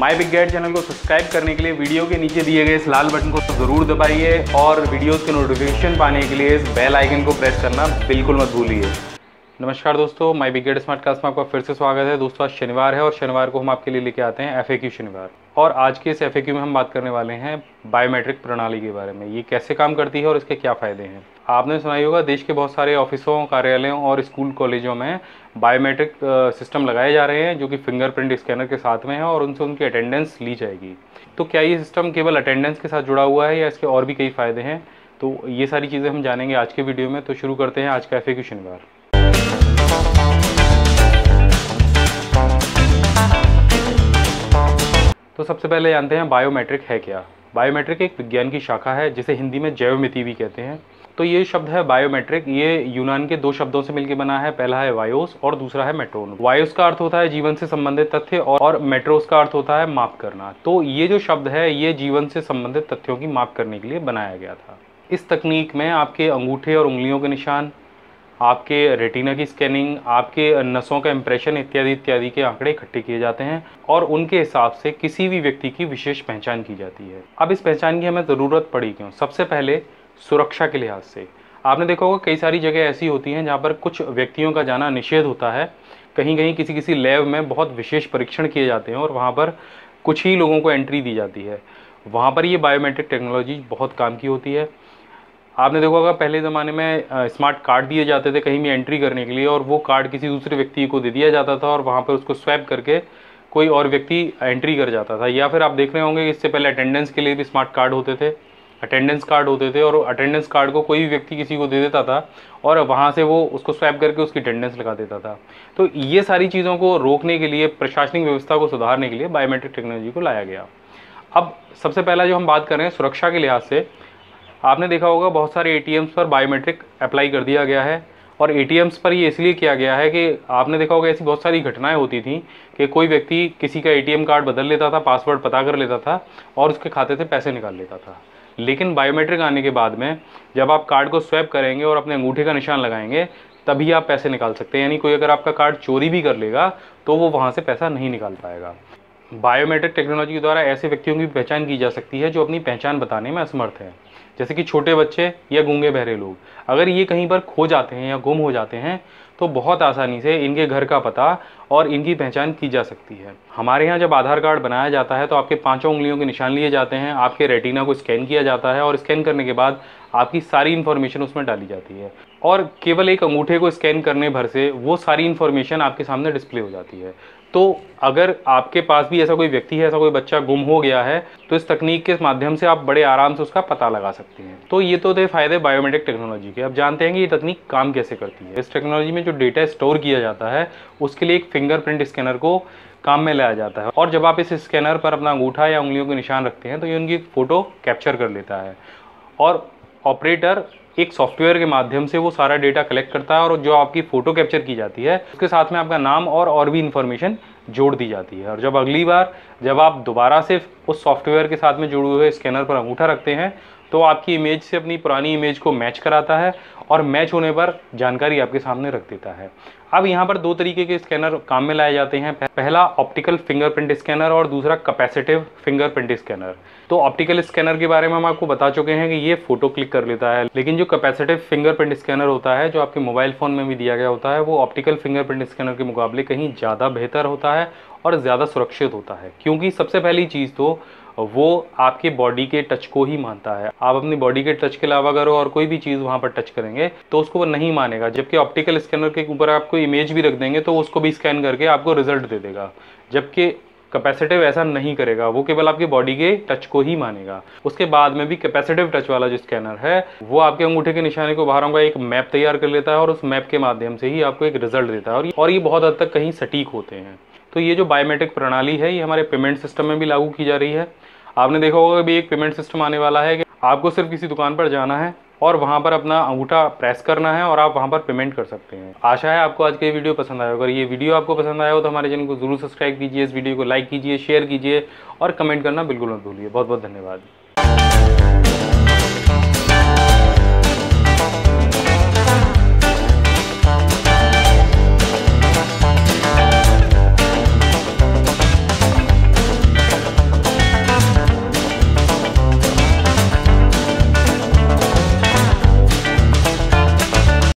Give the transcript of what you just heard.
माई Big Gat channel को subscribe करने के लिए वीडियो के नीचे दिए गए इस लाल बटन को ज़रूर दबाइए और वीडियोस के नोटिफिकेशन पाने के लिए इस बेल आइकन को प्रेस करना बिल्कुल मत भूलिए नमस्कार दोस्तों My Big Gat Smart Cast में आपका फिर से स्वागत है दोस्तों आज शनिवार है और शनिवार को हम आपके लिए लेके आते हैं एफ शनिवार और आज के इस एफ में हम बात करने वाले हैं बायोमेट्रिक प्रणाली के बारे में ये कैसे काम करती है और इसके क्या फ़ायदे हैं आपने सुनाई होगा देश के बहुत सारे ऑफिसों कार्यालयों और स्कूल कॉलेजों में बायोमेट्रिक सिस्टम लगाए जा रहे हैं जो कि फिंगरप्रिंट स्कैनर के साथ में है और उनसे उनकी अटेंडेंस ली जाएगी तो क्या ये सिस्टम केवल अटेंडेंस के साथ जुड़ा हुआ है या इसके और भी कई फ़ायदे हैं तो ये सारी चीज़ें हम जानेंगे आज के वीडियो में तो शुरू करते हैं आज का एफ शनिवार तो सबसे पहले जानते हैं बायोमेट्रिक है क्या बायोमेट्रिक एक विज्ञान की शाखा है जिसे हिंदी में जैवमिति भी कहते हैं तो ये शब्द है बायोमेट्रिक ये यूनान के दो शब्दों से मिलकर बना है पहला है वायोस और दूसरा है मेट्रोन वायोस का अर्थ होता है जीवन से संबंधित तथ्य और मेट्रोस का अर्थ होता है माप करना तो ये जो शब्द है ये जीवन से संबंधित तथ्यों की माप करने के लिए बनाया गया था इस तकनीक में आपके अंगूठे और उंगलियों के निशान आपके रेटिना की स्कैनिंग आपके नसों का इंप्रेशन इत्यादि इत्यादि के आंकड़े इकट्ठे किए जाते हैं और उनके हिसाब से किसी भी व्यक्ति की विशेष पहचान की जाती है अब इस पहचान की हमें ज़रूरत पड़ी क्यों सबसे पहले सुरक्षा के लिहाज से आपने देखा होगा कई सारी जगह ऐसी होती हैं जहाँ पर कुछ व्यक्तियों का जाना निषेध होता है कहीं कहीं किसी किसी लैब में बहुत विशेष परीक्षण किए जाते हैं और वहाँ पर कुछ ही लोगों को एंट्री दी जाती है वहाँ पर ये बायोमेट्रिक टेक्नोलॉजी बहुत काम की होती है आपने देखा होगा पहले ज़माने में स्मार्ट कार्ड दिए जाते थे कहीं भी एंट्री करने के लिए और वो कार्ड किसी दूसरे व्यक्ति को दे दिया जाता था और वहाँ पर उसको स्वैप करके कोई और व्यक्ति एंट्री कर जाता था या फिर आप देख रहे होंगे इससे पहले अटेंडेंस के लिए भी स्मार्ट कार्ड होते थे अटेंडेंस कार्ड होते थे और अटेंडेंस कार्ड को कोई भी व्यक्ति किसी को दे देता था और वहाँ से वो उसको स्वैप करके उसकी अटेंडेंस लगा देता था तो ये सारी चीज़ों को रोकने के लिए प्रशासनिक व्यवस्था को सुधारने के लिए बायोमेट्रिक टेक्नोलॉजी को लाया गया अब सबसे पहला जो हम बात कर रहे हैं सुरक्षा के लिहाज से आपने देखा होगा बहुत सारे ए पर बायोमेट्रिक अप्लाई कर दिया गया है और ए पर ये इसलिए किया गया है कि आपने देखा होगा ऐसी बहुत सारी घटनाएं होती थी कि कोई व्यक्ति किसी का ए कार्ड बदल लेता था पासवर्ड पता कर लेता था और उसके खाते से पैसे निकाल लेता था लेकिन बायोमेट्रिक आने के बाद में जब आप कार्ड को स्वैप करेंगे और अपने अंगूठे का निशान लगाएंगे तभी आप पैसे निकाल सकते हैं यानी कोई अगर आपका कार्ड चोरी भी कर लेगा तो वो वहाँ से पैसा नहीं निकाल पाएगा बायोमेट्रिक टेक्नोलॉजी के द्वारा ऐसे व्यक्तियों की पहचान की जा सकती है जो अपनी पहचान बताने में असमर्थ है जैसे कि छोटे बच्चे या गूंगे बहरे लोग अगर ये कहीं पर खो जाते हैं या गुम हो जाते हैं तो बहुत आसानी से इनके घर का पता और इनकी पहचान की जा सकती है हमारे यहाँ जब आधार कार्ड बनाया जाता है तो आपके पाँचों उंगलियों के निशान लिए जाते हैं आपके रेटिना को स्कैन किया जाता है और स्कैन करने के बाद आपकी सारी इन्फॉर्मेशन उसमें डाली जाती है और केवल एक अंगूठे को स्कैन करने भर से वो सारी इन्फॉर्मेशन आपके सामने डिस्प्ले हो जाती है तो अगर आपके पास भी ऐसा कोई व्यक्ति है ऐसा कोई बच्चा गुम हो गया है तो इस तकनीक के माध्यम से आप बड़े आराम से उसका पता लगा सकते हैं तो ये तो थे फायदे बायोमेट्रिक टेक्नोलॉजी के अब जानते हैं कि ये तकनीक काम कैसे करती है इस टेक्नोलॉजी में जो डेटा स्टोर किया जाता है उसके लिए एक फिंगरप्रिंट स्कैनर को काम में लाया जाता है और जब आप इस स्कैनर पर अपना अंगूठा या उंगलियों के निशान रखते हैं तो ये उनकी फ़ोटो कैप्चर कर लेता है और ऑपरेटर एक सॉफ्टवेयर के माध्यम से वो सारा डेटा कलेक्ट करता है और जो आपकी फ़ोटो कैप्चर की जाती है उसके साथ में आपका नाम और और भी इन्फॉर्मेशन जोड़ दी जाती है और जब अगली बार जब आप दोबारा से उस सॉफ्टवेयर के साथ में जुड़े हुए स्कैनर पर अंगूठा रखते हैं तो आपकी इमेज से अपनी पुरानी इमेज को मैच कराता है और मैच होने पर जानकारी आपके सामने रख देता है अब यहाँ पर दो तरीके के स्कैनर काम में लाए जाते हैं पहला ऑप्टिकल फिंगरप्रिंट स्कैनर और दूसरा कैपेसिटिव फिंगरप्रिंट स्कैनर तो ऑप्टिकल स्कैनर के बारे में हम आपको बता चुके हैं कि ये फोटो क्लिक कर लेता है लेकिन जो कैपेसिटिव फिंगरप्रिंट स्कैनर होता है जो आपके मोबाइल फ़ोन में भी दिया गया होता है वो ऑप्टिकल फिंगरप्रिंट स्कैनर के मुकाबले कहीं ज़्यादा बेहतर होता है और ज़्यादा सुरक्षित होता है क्योंकि सबसे पहली चीज़ तो वो आपके बॉडी के टच को ही मानता है आप अपनी बॉडी के टच के अलावा करो और कोई भी चीज़ वहाँ पर टच करेंगे तो उसको वो नहीं मानेगा जबकि ऑप्टिकल स्कैनर के ऊपर आपको इमेज भी रख देंगे तो उसको भी स्कैन करके आपको रिजल्ट दे देगा जबकि कैपेसिटिव ऐसा नहीं करेगा वो केवल आपके बॉडी के टच को ही मानेगा उसके बाद में भी कैपेसिटिव टच वाला जो स्कैनर है वो आपके अंगूठे के निशाने को बाहरों का एक मैप तैयार कर लेता है और उस मैप के माध्यम से ही आपको एक रिजल्ट देता है और ये बहुत हद तक कहीं सटीक होते हैं तो ये जो बायोमेट्रिक प्रणाली है ये हमारे पेमेंट सिस्टम में भी लागू की जा रही है आपने देखा होगा अभी एक पेमेंट सिस्टम आने वाला है कि आपको सिर्फ किसी दुकान पर जाना है और वहाँ पर अपना अंगूठा प्रेस करना है और आप वहाँ पर पेमेंट कर सकते हैं आशा है आपको आज का ये वीडियो पसंद आया अगर ये वीडियो आपको पसंद आया हो तो हमारे चैनल को जरूर सब्सक्राइब कीजिए इस वीडियो को लाइक कीजिए शेयर कीजिए और कमेंट करना बिल्कुल मत भूलिए बहुत बहुत धन्यवाद